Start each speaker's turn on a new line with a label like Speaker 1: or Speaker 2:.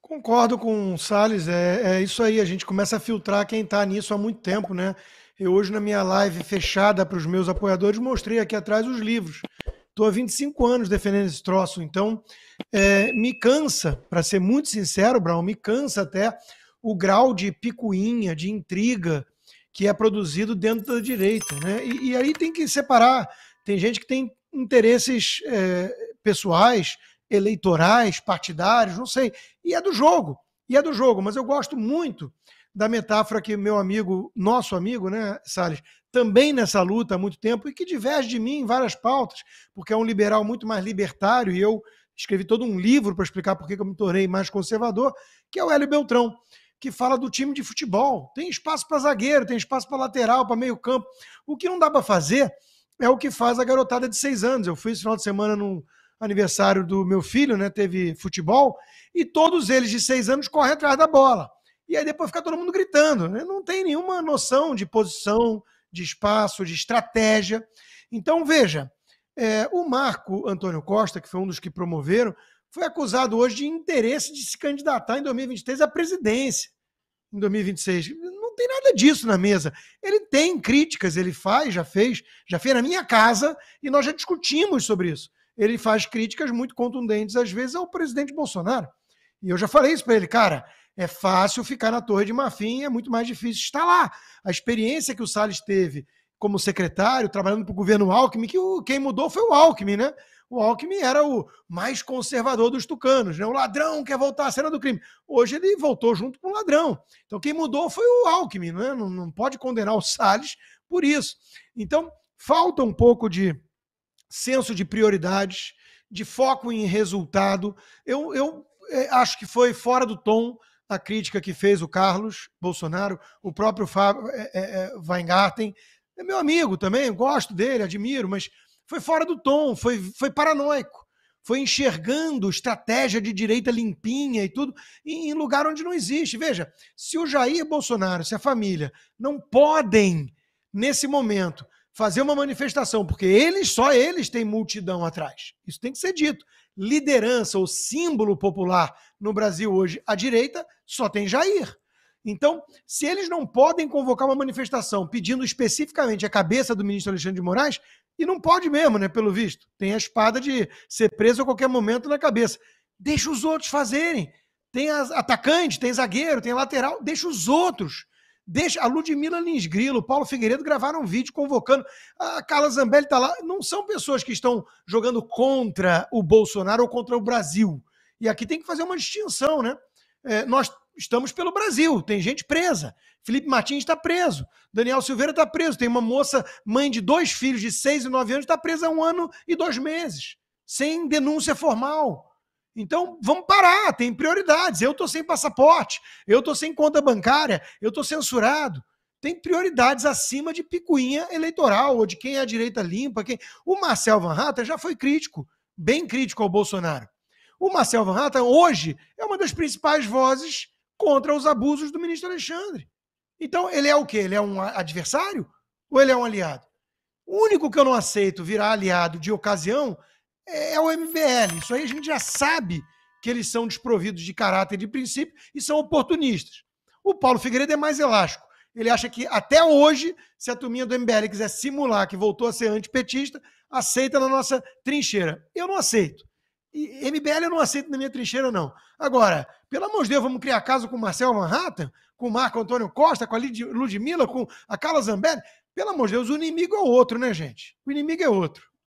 Speaker 1: Concordo com o Salles, é, é isso aí, a gente começa a filtrar quem está nisso há muito tempo, né? Eu hoje na minha live fechada para os meus apoiadores mostrei aqui atrás os livros. Estou há 25 anos defendendo esse troço, então é, me cansa, para ser muito sincero, Brown, me cansa até o grau de picuinha, de intriga que é produzido dentro da direita. Né? E, e aí tem que separar. Tem gente que tem interesses é, pessoais, eleitorais, partidários, não sei. E é do jogo, e é do jogo. Mas eu gosto muito da metáfora que meu amigo, nosso amigo, né, Salles, também nessa luta há muito tempo e que diverge de mim em várias pautas, porque é um liberal muito mais libertário e eu escrevi todo um livro para explicar por que eu me tornei mais conservador, que é o Hélio Beltrão, que fala do time de futebol. Tem espaço para zagueiro, tem espaço para lateral, para meio campo. O que não dá para fazer é o que faz a garotada de seis anos. Eu fui esse final de semana num, aniversário do meu filho, né? Teve futebol, e todos eles de seis anos correm atrás da bola. E aí depois fica todo mundo gritando, né? Não tem nenhuma noção de posição, de espaço, de estratégia. Então, veja, é, o Marco Antônio Costa, que foi um dos que promoveram, foi acusado hoje de interesse de se candidatar em 2023 à presidência, em 2026. Não tem nada disso na mesa. Ele tem críticas, ele faz, já fez, já fez na minha casa, e nós já discutimos sobre isso ele faz críticas muito contundentes, às vezes, ao presidente Bolsonaro. E eu já falei isso para ele, cara. É fácil ficar na Torre de Marfim, é muito mais difícil estar lá. A experiência que o Salles teve como secretário, trabalhando para o governo Alckmin, que o, quem mudou foi o Alckmin, né? O Alckmin era o mais conservador dos tucanos, né? O ladrão quer voltar à cena do crime. Hoje ele voltou junto com o ladrão. Então quem mudou foi o Alckmin, né? Não, não pode condenar o Salles por isso. Então falta um pouco de senso de prioridades, de foco em resultado. Eu, eu é, acho que foi fora do tom a crítica que fez o Carlos Bolsonaro, o próprio Fábio é, é, é Weingarten. É meu amigo também, gosto dele, admiro, mas foi fora do tom, foi, foi paranoico. Foi enxergando estratégia de direita limpinha e tudo em lugar onde não existe. Veja, se o Jair Bolsonaro, se a família não podem, nesse momento, fazer uma manifestação, porque eles, só eles têm multidão atrás. Isso tem que ser dito. Liderança, o símbolo popular no Brasil hoje, a direita só tem Jair. Então, se eles não podem convocar uma manifestação pedindo especificamente a cabeça do ministro Alexandre de Moraes, e não pode mesmo, né, pelo visto, tem a espada de ser preso a qualquer momento na cabeça. Deixa os outros fazerem. Tem atacante, tem zagueiro, tem lateral, deixa os outros Deixa, a Ludmilla Lins Grilo, Paulo Figueiredo gravaram um vídeo convocando. A Carla Zambelli está lá. Não são pessoas que estão jogando contra o Bolsonaro ou contra o Brasil. E aqui tem que fazer uma distinção, né? É, nós estamos pelo Brasil, tem gente presa. Felipe Martins está preso. Daniel Silveira está preso. Tem uma moça, mãe de dois filhos de seis e nove anos, está presa há um ano e dois meses, sem denúncia formal. Então, vamos parar, tem prioridades. Eu estou sem passaporte, eu estou sem conta bancária, eu estou censurado. Tem prioridades acima de picuinha eleitoral ou de quem é a direita limpa. Quem... O Marcel Van Hatta já foi crítico, bem crítico ao Bolsonaro. O Marcel Van Hatta, hoje, é uma das principais vozes contra os abusos do ministro Alexandre. Então, ele é o quê? Ele é um adversário ou ele é um aliado? O único que eu não aceito virar aliado de ocasião é, é o MBL. Isso aí a gente já sabe que eles são desprovidos de caráter e de princípio e são oportunistas. O Paulo Figueiredo é mais elástico. Ele acha que até hoje, se a turminha do MBL quiser simular que voltou a ser antipetista, aceita na nossa trincheira. Eu não aceito. E MBL eu não aceito na minha trincheira, não. Agora, pelo amor de Deus, vamos criar caso com o Marcel Manhattan, com o Marco Antônio Costa, com a Ludmilla, com a Carla Zambelli. Pelo amor de Deus, o inimigo é outro, né, gente? O inimigo é outro.